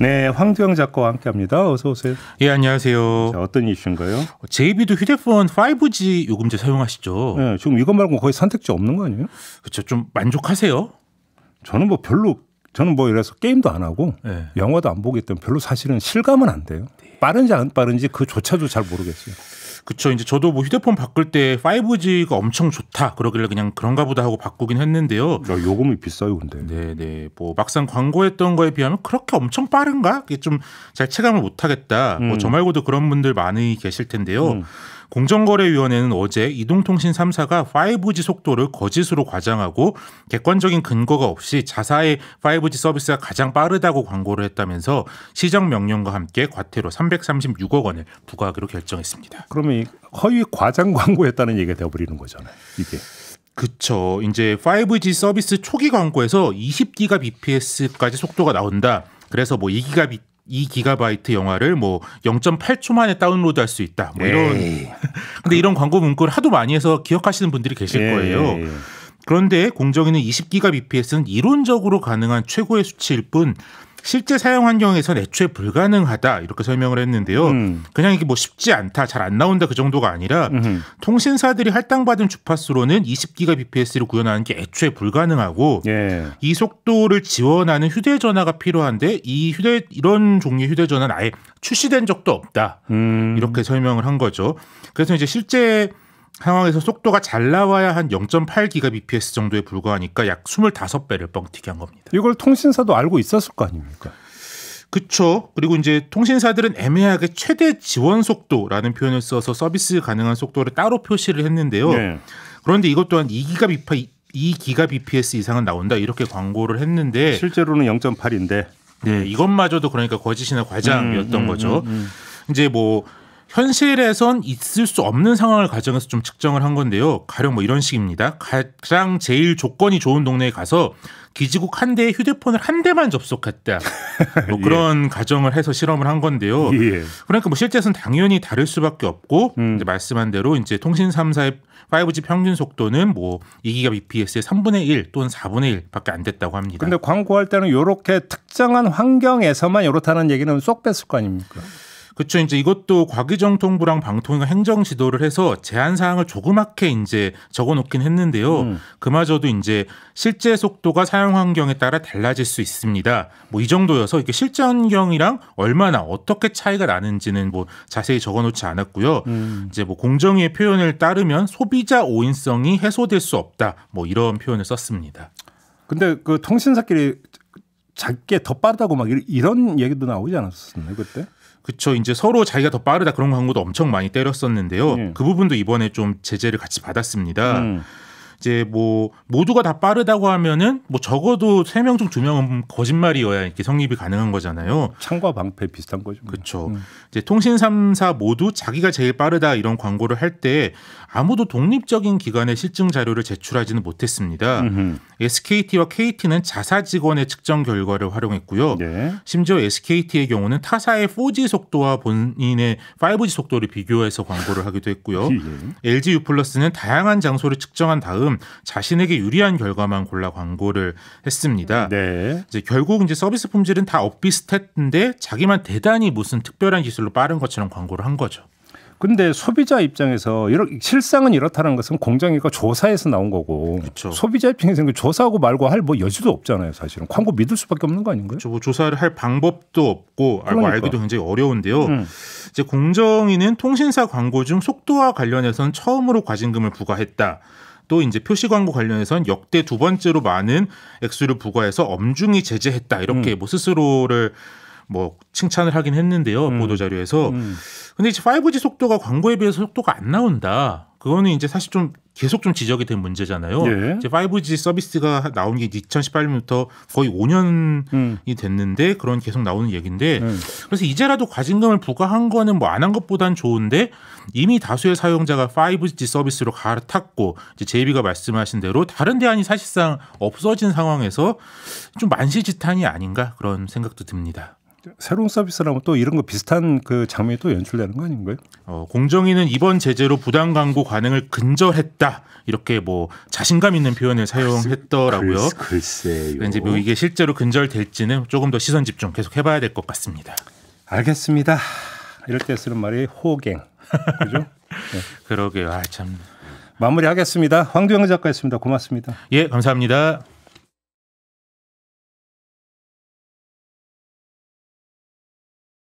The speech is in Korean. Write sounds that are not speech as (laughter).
네, 황두영 작가와 함께합니다. 어서 오세요. 예, 안녕하세요. 자, 어떤 이슈인가요? JB도 휴대폰 5G 요금제 사용하시죠? 네, 지금 이것 말고 거의 선택지 없는 거 아니에요? 그렇죠. 좀 만족하세요? 저는 뭐 별로 저는 뭐 이래서 게임도 안 하고 네. 영화도 안 보기 때문에 별로 사실은 실감은 안 돼요. 빠른지 안 빠른지 그조차도 잘 모르겠어요. 그쵸. 이제 저도 뭐 휴대폰 바꿀 때 5G가 엄청 좋다 그러길래 그냥 그런가 보다 하고 바꾸긴 했는데요. 야, 요금이 비싸요, 근데. 네네. 뭐 막상 광고했던 거에 비하면 그렇게 엄청 빠른가? 이게 좀 잘 체감을 못 하겠다. 뭐 음. 뭐저 말고도 그런 분들 많이 계실 텐데요. 음. 공정거래위원회는 어제 이동통신 3사가 5G 속도를 거짓으로 과장하고 객관적인 근거가 없이 자사의 5G 서비스가 가장 빠르다고 광고를 했다면서 시정 명령과 함께 과태료 336억 원을 부과하기로 결정했습니다. 그러면 허위 과장 광고였다는 얘기가 되어버리는 거잖아요. 이게. 그쵸. 이제 5G 서비스 초기 광고에서 2 0기 bps까지 속도가 나온다. 그래서 뭐 2기가 2기가바이트 영화를 뭐 0.8초 만에 다운로드할 수 있다. 뭐 이런. 에이. (laughs) 근데 이런 광고 문구를 하도 많이 해서 기억하시는 분들이 계실 예. 거예요. 그런데 공정위는 20기가 bps는 이론적으로 가능한 최고의 수치일 뿐 실제 사용 환경에서 애초에 불가능하다 이렇게 설명을 했는데요. 음. 그냥 이게 뭐 쉽지 않다, 잘 안 나온다 그 정도가 아니라 음흠. 통신사들이 할당받은 주파수로는 20기가 bps를 구현하는 게 애초에 불가능하고 예. 이 속도를 지원하는 휴대전화가 필요한데 이 휴대 이런 종류의 휴대전화는 아예 출시된 적도 없다 음. 이렇게 설명을 한 거죠. 그래서 이제 실제 상황에서 속도가 잘 나와야 한 0.8기가bps 정도에 불과하니까 약 25배를 뻥튀기 한 겁니다. 이걸 통신사도 알고 있었을 거 아닙니까? 그쵸. 그리고 이제 통신사들은 애매하게 최대 지원 속도라는 표현을 써서 서비스 가능한 속도를 따로 표시를 했는데요. 네. 그런데 이것 또한 2기가bps 2 이상은 나온다 이렇게 광고를 했는데 실제로는 0.8인데 네 이것마저도 그러니까 거짓이나 과장이었던 음, 음, 거죠. 음, 음, 음. 이제 뭐 현실에선 있을 수 없는 상황을 가정해서 좀 측정을 한 건데요. 가령 뭐 이런 식입니다. 가장 제일 조건이 좋은 동네에 가서 기지국 한 대에 휴대폰을 한 대만 접속했다. 뭐 (laughs) 예. 그런 예. 가정을 해서 실험을 한 건데요. 예. 그러니까 뭐실제선 당연히 다를 수밖에 없고 음. 이제 말씀한 대로 이제 통신 3사의 5G 평균 속도는 뭐 2GBps의 3분의 1 또는 4분의 1밖에 안 됐다고 합니다. 근데 광고할 때는 이렇게 특정한 환경에서만 이렇다는 얘기는 쏙 뺐을 거 아닙니까? 그렇죠. 이제 이것도 과기정통부랑 방통위가 행정 지도를 해서 제한 사항을 조그맣게 이제 적어 놓긴 했는데요. 음. 그마저도 이제 실제 속도가 사용 환경에 따라 달라질 수 있습니다. 뭐 이 정도여서 이게 실제 환경이랑 얼마나 어떻게 차이가 나는지는 뭐 자세히 적어 놓지 않았고요. 음. 이제 뭐 공정위의 표현을 따르면 소비자 오인성이 해소될 수 없다. 뭐 이런 표현을 썼습니다. 근데 그 통신사끼리 작게 더 빠르다고 막 이런 얘기도 나오지 않았었나요 그때? 그쵸. 이제 서로 자기가 더 빠르다 그런 광고도 엄청 많이 때렸었는데요. 네. 그 부분도 이번에 좀 제재를 같이 받았습니다. 음. 이제 뭐 모두가 다 빠르다고 하면은 뭐 적어도 세 명 중 두명은 거짓말이어야 이렇게 성립이 가능한 거잖아요. 창과 방패 비슷한 거죠. 그렇죠. 음. 이제 통신 삼사 모두 자기가 제일 빠르다 이런 광고를 할 때 아무도 독립적인 기관의 실증 자료를 제출하지는 못했습니다. 음흠. SKT와 KT는 자사 직원의 측정 결과를 활용했고요. 네. 심지어 SKT의 경우는 타사의 4G 속도와 본인의 5G 속도를 비교해서 광고를 하기도 했고요. (laughs) 예. LG 유 플러스는 다양한 장소를 측정한 다음 만큼 자신에게 유리한 결과만 골라 광고를 했습니다. 네. 이제 결국 이제 서비스 품질은 다 엇비슷했는데 자기만 대단히 무슨 특별한 기술로 빠른 것처럼 광고를 한 거죠. 근데 소비자 입장에서 이렇, 실상은 이렇다는 것은 공장이가 조사해서 나온 거고 그쵸. 소비자 입장에서 그 조사하고 말고 할뭐 여지도 없잖아요 사실은 광고 믿을 수밖에 없는 거 아닌가요? 그쵸, 뭐 조사를 할 방법도 없고 그러니까. 알고 알기도 굉장히 어려운데요. 음. 이제 공정위는 통신사 광고 중 속도와 관련해서는 처음으로 과징금을 부과했다. 또 이제 표시 광고 관련해서는 역대 두 번째로 많은 액수를 부과해서 엄중히 제재했다 이렇게 음. 뭐 스스로를 뭐 칭찬을 하긴 했는데요 음. 보도 자료에서 음. 근데 이제 5G 속도가 광고에 비해서 속도가 안 나온다. 그거는 이제 사실 좀 계속 좀 지적이 된 문제잖아요. 예. 이제 5G 서비스가 나온 게 2018년부터 거의 5년이 음. 됐는데 그런 계속 나오는 얘기인데 음. 그래서 이제라도 과징금을 부과한 거는 뭐 안 한 것보단 좋은데 이미 다수의 사용자가 5G 서비스로 갈아탔고 이제 제이비가 말씀하신 대로 다른 대안이 사실상 없어진 상황에서 좀 만시지탄이 아닌가 그런 생각도 듭니다. 새로운 서비스라면 또 이런 거 비슷한 그 장면이 또 연출되는 거 아닌가요? 어, 공정위는 이번 제재로 부당 광고 관행을 근절했다 이렇게 뭐 자신감 있는 표현을 사용했더라고요. 글쎄, 글쎄요. 이제 뭐 이게 실제로 근절될지는 조금 더 시선 집중 계속 해봐야 될 것 같습니다. 알겠습니다. 이럴 때 쓰는 말이 호갱. 그죠? (laughs) 네. 그러게요. 아, 참. 마무리하겠습니다. 황두영 작가였습니다. 고맙습니다. 예, 감사합니다.